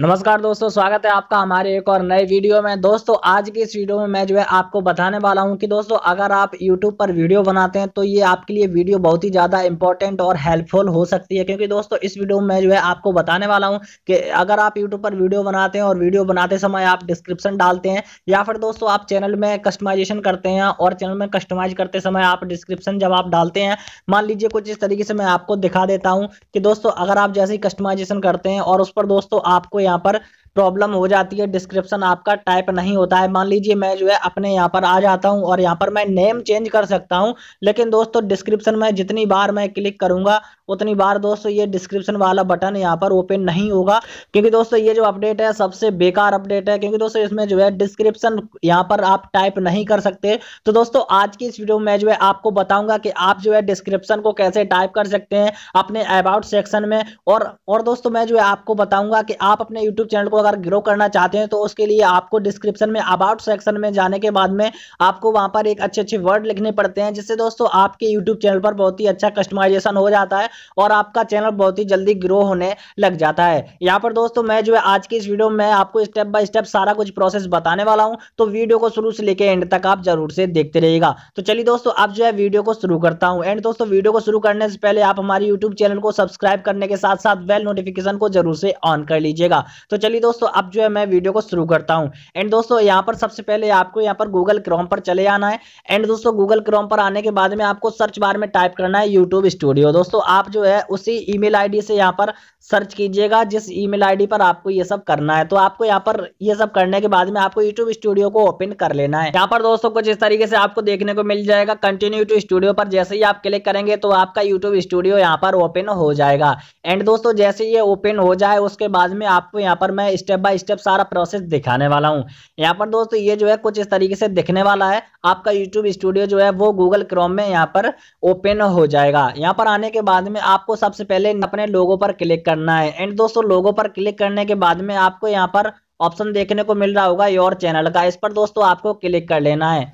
नमस्कार दोस्तों स्वागत है आपका हमारे एक और नए वीडियो में दोस्तों आज की इस वीडियो में मैं जो है आपको बताने वाला हूं कि दोस्तों अगर आप YouTube पर वीडियो बनाते हैं तो ये आपके लिए वीडियो बहुत ही ज़्यादा इंपॉर्टेंट और हेल्पफुल हो सकती है क्योंकि दोस्तों इस वीडियो में मैं जो है आपको बताने वाला हूँ कि अगर आप यूट्यूब पर वीडियो बनाते हैं और वीडियो बनाते समय आप डिस्क्रिप्शन डालते हैं या फिर दोस्तों आप चैनल में कस्टमाइजेशन करते हैं और चैनल में कस्टमाइज करते समय आप डिस्क्रिप्शन जब आप डालते हैं मान लीजिए कुछ इस तरीके से मैं आपको दिखा देता हूँ कि दोस्तों अगर आप जैसे ही कस्टमाइजेशन करते हैं और उस पर दोस्तों आपको यहाँ पर प्रॉब्लम हो जाती है डिस्क्रिप्शन आपका टाइप नहीं होता है मान लीजिए मैं जो है अपने यहाँ पर आ जाता हूँ और यहाँ पर मैं नेम चेंज कर सकता हूँ लेकिन दोस्तों डिस्क्रिप्शन में जितनी बार मैं क्लिक करूंगा उतनी बार दोस्तों ये डिस्क्रिप्शन वाला बटन यहाँ पर ओपन नहीं होगा क्योंकि दोस्तों ये जो अपडेट है सबसे बेकार अपडेट है क्योंकि दोस्तों इसमें जो है डिस्क्रिप्शन यहाँ पर आप टाइप नहीं कर सकते तो दोस्तों आज की इस वीडियो में जो है आपको बताऊंगा कि आप जो है डिस्क्रिप्शन को कैसे टाइप कर सकते हैं अपने अबाउट सेक्शन में और और दोस्तों मैं जो है आपको बताऊंगा कि आप अपने यूट्यूब चैनल को अगर ग्रो करना चाहते हैं तो उसके लिए आपको डिस्क्रिप्शन में अबाउट सेक्शन में जाने के बाद में आपको वहां पर एक अच्छे अच्छे वर्ड लिखने पड़ते हैं जिससे दोस्तों आपके यूट्यूब चैनल पर बहुत ही अच्छा कस्टमाइजेशन हो जाता है और आपका चैनल बहुत ही जल्दी ग्रो होने लग जाता है यहाँ पर दोस्तों मैं जो है आज की इस वीडियो में आपको स्टेप बाय स्टेप सारा कुछ प्रोसेस बताने वाला हूँ तो वीडियो को शुरू से लेकर एंड तक आप जरूर से देखते रहेगा तो चलिए दोस्तों आप जो है वीडियो को शुरू करता हूँ एंड दोस्तों वीडियो को शुरू करने से पहले आप हमारे यूट्यूब चैनल को सब्सक्राइब करने के साथ साथ बेल नोटिफिकेशन को जरूर से ऑन कर लीजिएगा तो चलिए दोस्तों अब जो है मैं वीडियो को शुरू करता हूँ एंड दोस्तों यहाँ पर सबसे पहले आपको यहाँ पर गूगल क्रोम पर चले आना है एंड दोस्तों गूगल क्रोम पर आने के बाद में आपको सर्च बार में टाइप करना है यूट्यूब स्टूडियो दोस्तों आप जो है उसी ईमेल आईडी से यहाँ पर सर्च कीजिएगा जिस ईमेल आईडी पर आपको ये सब करना है तो आपको यहाँ पर ये सब करने के बाद में आपको यूट्यूब स्टूडियो को ओपन कर लेना है यहाँ पर दोस्तों कुछ इस तरीके से आपको देखने को मिल जाएगा कंटिन्यू टू स्टूडियो पर जैसे ही आप क्लिक करेंगे तो आपका यूट्यूब स्टूडियो यहाँ पर ओपन हो जाएगा एंड दोस्तों जैसे ये ओपन हो जाए उसके बाद में आपको यहाँ पर मैं स्टेप बाय स्टेप सारा प्रोसेस दिखाने वाला हूँ यहाँ पर दोस्तों ये जो है कुछ इस तरीके से दिखने वाला है आपका यूट्यूब स्टूडियो जो है वो गूगल क्रोम में यहाँ पर ओपन हो जाएगा यहाँ पर आने के बाद में आपको सबसे पहले अपने लोगों पर क्लिक करना है एंड दोस्तों लोगों पर क्लिक करने के बाद में आपको यहाँ पर ऑप्शन देखने को मिल रहा होगा योर चैनल का इस पर दोस्तों आपको क्लिक कर लेना है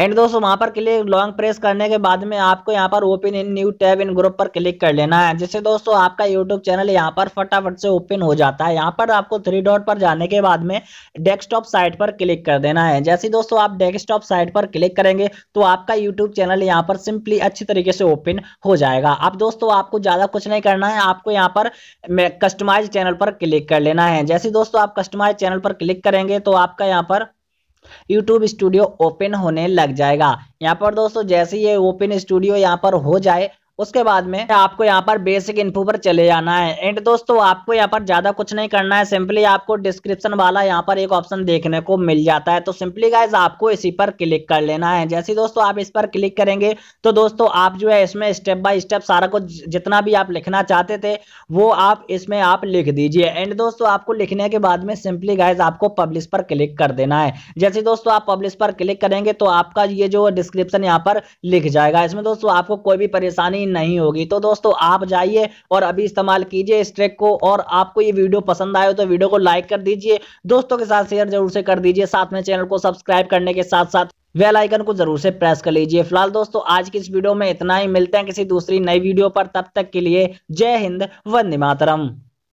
एंड दोस्तों वहां पर क्लिक लॉन्ग प्रेस करने के बाद में आपको यहाँ पर open in new tab in group पर क्लिक कर लेना है जिससे दोस्तों आपका यूट्यूब चैनल यहाँ पर फटाफट से ओपन हो जाता है यहाँ पर आपको थ्री डॉट पर जाने के बाद में डेस्कटॉप साइट पर क्लिक कर देना है जैसे दोस्तों आप डेस्कटॉप साइट पर क्लिक करेंगे तो आपका यूट्यूब चैनल यहाँ पर सिंपली अच्छी तरीके से ओपन हो जाएगा अब दोस्तों आपको ज़्यादा कुछ नहीं करना है आपको यहाँ पर कस्टमाइज चैनल पर क्लिक कर लेना है जैसे दोस्तों आप कस्टमाइज चैनल पर क्लिक करेंगे तो आपका यहाँ पर यूट्यूब स्टूडियो ओपन होने लग जाएगा यहाँ पर दोस्तों जैसे ये ओपन स्टूडियो यहाँ पर हो जाए उसके बाद में आपको यहाँ पर बेसिक इन्फो पर चले जाना है एंड दोस्तों आपको यहाँ पर ज्यादा कुछ नहीं करना है सिंपली आपको डिस्क्रिप्शन वाला यहाँ पर एक ऑप्शन देखने को मिल जाता है तो सिंपली गाइज आपको इसी पर क्लिक कर लेना है जैसे दोस्तों आप इस पर क्लिक करेंगे तो दोस्तों आप जो है इसमें स्टेप बाय स्टेप सारा कुछ जितना भी आप लिखना चाहते थे वो आप इसमें आप लिख दीजिए एंड दोस्तों आपको लिखने के बाद में सिंपली गाइज आपको पब्लिश पर क्लिक कर देना है जैसे दोस्तों आप पब्लिश पर क्लिक करेंगे तो आपका ये जो डिस्क्रिप्शन यहाँ पर लिख जाएगा इसमें दोस्तों आपको कोई भी परेशानी ज्वाइन नहीं होगी तो दोस्तों आप जाइए और अभी इस्तेमाल कीजिए इस ट्रैक को और आपको ये वीडियो पसंद आए तो वीडियो को लाइक कर दीजिए दोस्तों के साथ शेयर जरूर से कर दीजिए साथ में चैनल को सब्सक्राइब करने के साथ साथ वेल आइकन को जरूर से प्रेस कर लीजिए फिलहाल दोस्तों आज की इस वीडियो में इतना ही मिलते हैं किसी दूसरी नई वीडियो पर तब तक के लिए जय हिंद वंदे मातरम